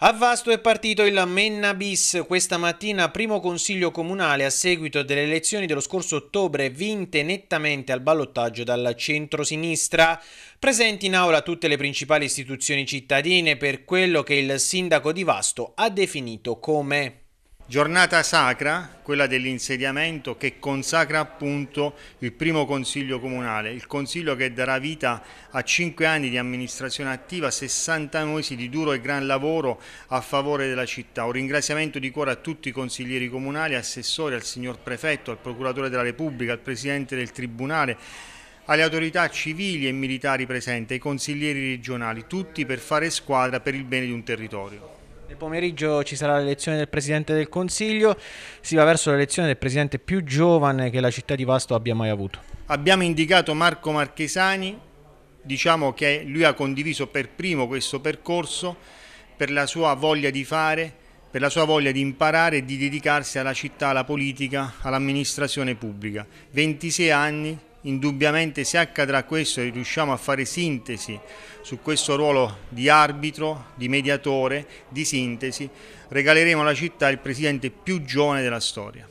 A Vasto è partito il Menna bis questa mattina, primo consiglio comunale a seguito delle elezioni dello scorso ottobre vinte nettamente al ballottaggio dal centro-sinistra. Presenti in aula tutte le principali istituzioni cittadine per quello che il sindaco di Vasto ha definito come Giornata sacra, quella dell'insediamento che consacra appunto il primo consiglio comunale, il consiglio che darà vita a cinque anni di amministrazione attiva, 60 mesi di duro e gran lavoro a favore della città. Un ringraziamento di cuore a tutti i consiglieri comunali, assessori, al signor prefetto, al procuratore della Repubblica, al presidente del tribunale, alle autorità civili e militari presenti, ai consiglieri regionali, tutti per fare squadra per il bene di un territorio. Nel pomeriggio ci sarà l'elezione del Presidente del Consiglio, si va verso l'elezione del Presidente più giovane che la città di Vasto abbia mai avuto. Abbiamo indicato Marco Marchesani, diciamo che lui ha condiviso per primo questo percorso per la sua voglia di fare, per la sua voglia di imparare e di dedicarsi alla città, alla politica, all'amministrazione pubblica. 26 anni, Indubbiamente se accadrà questo e riusciamo a fare sintesi su questo ruolo di arbitro, di mediatore, di sintesi, regaleremo alla città il presidente più giovane della storia.